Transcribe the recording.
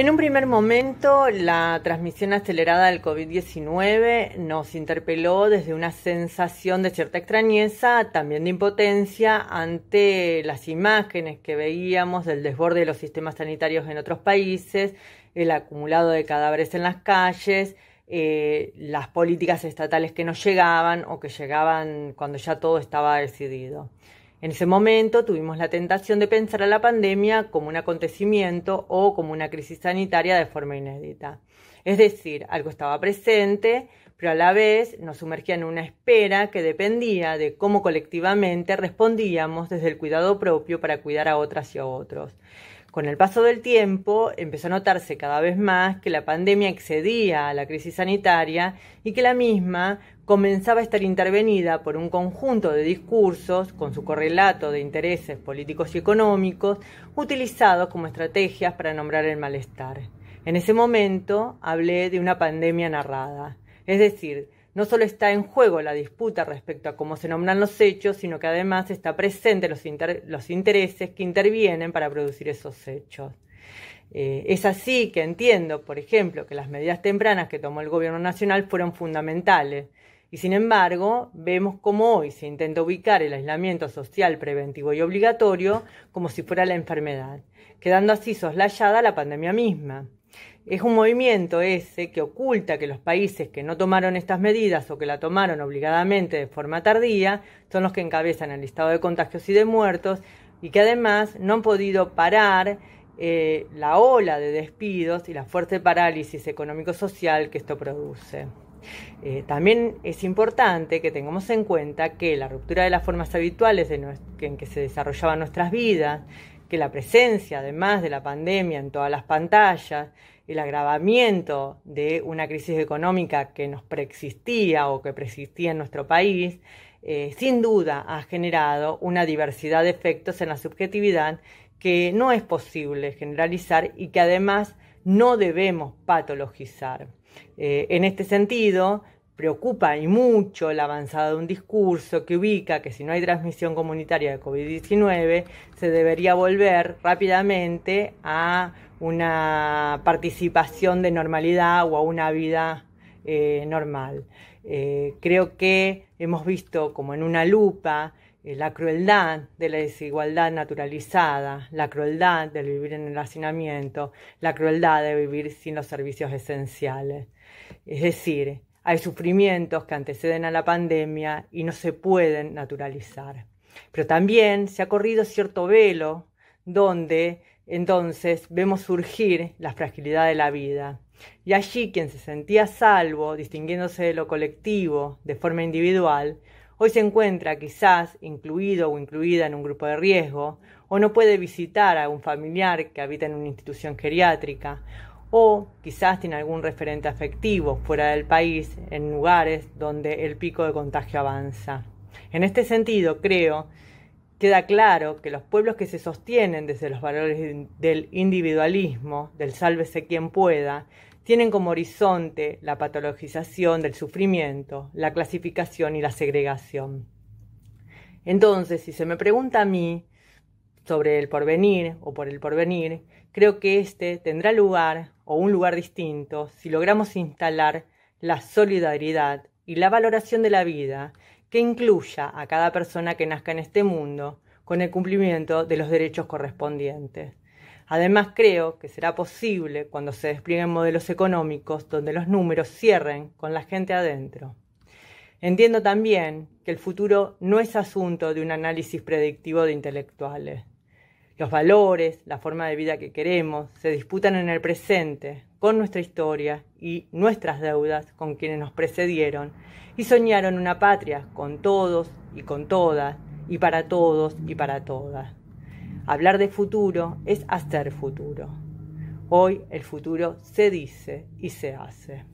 En un primer momento, la transmisión acelerada del COVID-19 nos interpeló desde una sensación de cierta extrañeza, también de impotencia ante las imágenes que veíamos del desborde de los sistemas sanitarios en otros países, el acumulado de cadáveres en las calles, eh, las políticas estatales que no llegaban o que llegaban cuando ya todo estaba decidido. En ese momento tuvimos la tentación de pensar a la pandemia como un acontecimiento o como una crisis sanitaria de forma inédita. Es decir, algo estaba presente, pero a la vez nos sumergía en una espera que dependía de cómo colectivamente respondíamos desde el cuidado propio para cuidar a otras y a otros. Con el paso del tiempo empezó a notarse cada vez más que la pandemia excedía a la crisis sanitaria y que la misma comenzaba a estar intervenida por un conjunto de discursos con su correlato de intereses políticos y económicos utilizados como estrategias para nombrar el malestar. En ese momento hablé de una pandemia narrada, es decir, no solo está en juego la disputa respecto a cómo se nombran los hechos, sino que además está presente los, intereses que intervienen para producir esos hechos. Eh, es así que entiendo, por ejemplo, que las medidas tempranas que tomó el Gobierno Nacional fueron fundamentales. Y sin embargo, vemos cómo hoy se intenta ubicar el aislamiento social preventivo y obligatorio como si fuera la enfermedad, quedando así soslayada la pandemia misma. Es un movimiento ese que oculta que los países que no tomaron estas medidas o que la tomaron obligadamente de forma tardía son los que encabezan el listado de contagios y de muertos y que además no han podido parar eh, la ola de despidos y la fuerte parálisis económico-social que esto produce. Eh, también es importante que tengamos en cuenta que la ruptura de las formas habituales en que se desarrollaban nuestras vidas, que la presencia, además de la pandemia en todas las pantallas, el agravamiento de una crisis económica que nos preexistía o que preexistía en nuestro país, eh, sin duda ha generado una diversidad de efectos en la subjetividad que no es posible generalizar y que además no debemos patologizar. Eh, en este sentido, preocupa y mucho la avanzada de un discurso que ubica que si no hay transmisión comunitaria de COVID-19, se debería volver rápidamente a una participación de normalidad o a una vida eh, normal. Eh, creo que hemos visto como en una lupa eh, la crueldad de la desigualdad naturalizada, la crueldad de vivir en el hacinamiento, la crueldad de vivir sin los servicios esenciales. Es decir, hay sufrimientos que anteceden a la pandemia y no se pueden naturalizar. Pero también se ha corrido cierto velo donde entonces vemos surgir la fragilidad de la vida. Y allí quien se sentía salvo, distinguiéndose de lo colectivo, de forma individual, hoy se encuentra quizás incluido o incluida en un grupo de riesgo, o no puede visitar a un familiar que habita en una institución geriátrica, o quizás tiene algún referente afectivo fuera del país, en lugares donde el pico de contagio avanza. En este sentido, creo, queda claro que los pueblos que se sostienen desde los valores del individualismo, del sálvese quien pueda, tienen como horizonte la patologización del sufrimiento, la clasificación y la segregación. Entonces, si se me pregunta a mí sobre el porvenir o por el porvenir, creo que este tendrá lugar o un lugar distinto, si logramos instalar la solidaridad y la valoración de la vida que incluya a cada persona que nazca en este mundo con el cumplimiento de los derechos correspondientes. Además, creo que será posible cuando se desplieguen modelos económicos donde los números cierren con la gente adentro. Entiendo también que el futuro no es asunto de un análisis predictivo de intelectuales, los valores, la forma de vida que queremos, se disputan en el presente, con nuestra historia y nuestras deudas con quienes nos precedieron y soñaron una patria con todos y con todas y para todos y para todas. Hablar de futuro es hacer futuro. Hoy el futuro se dice y se hace.